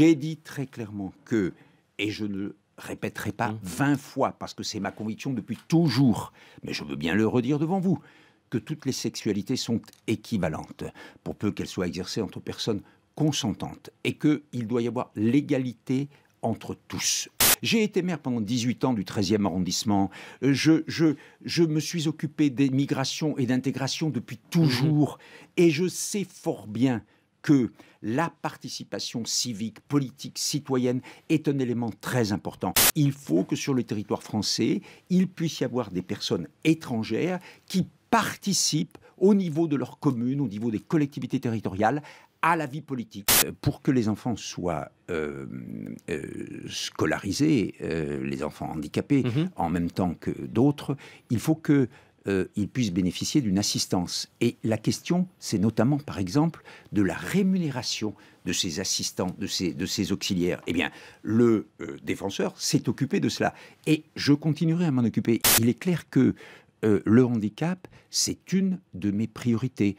J'ai dit très clairement que, et je ne répéterai pas 20 mmh. fois, parce que c'est ma conviction depuis toujours, mais je veux bien le redire devant vous, que toutes les sexualités sont équivalentes, pour peu qu'elles soient exercées entre personnes consentantes, et qu'il doit y avoir l'égalité entre tous. J'ai été maire pendant 18 ans du 13e arrondissement. Je, je, je me suis occupé des migrations et d'intégration depuis mmh. toujours. Et je sais fort bien que la participation civique, politique, citoyenne est un élément très important. Il faut que sur le territoire français, il puisse y avoir des personnes étrangères qui participent au niveau de leur commune, au niveau des collectivités territoriales, à la vie politique. Pour que les enfants soient euh, euh, scolarisés, euh, les enfants handicapés, mhm. en même temps que d'autres, il faut que euh, il ils puissent bénéficier d'une assistance. Et la question, c'est notamment, par exemple, de la rémunération de ces assistants, de ces, de ces auxiliaires. Eh bien, le euh, défenseur s'est occupé de cela. Et je continuerai à m'en occuper. Il est clair que euh, le handicap, c'est une de mes priorités.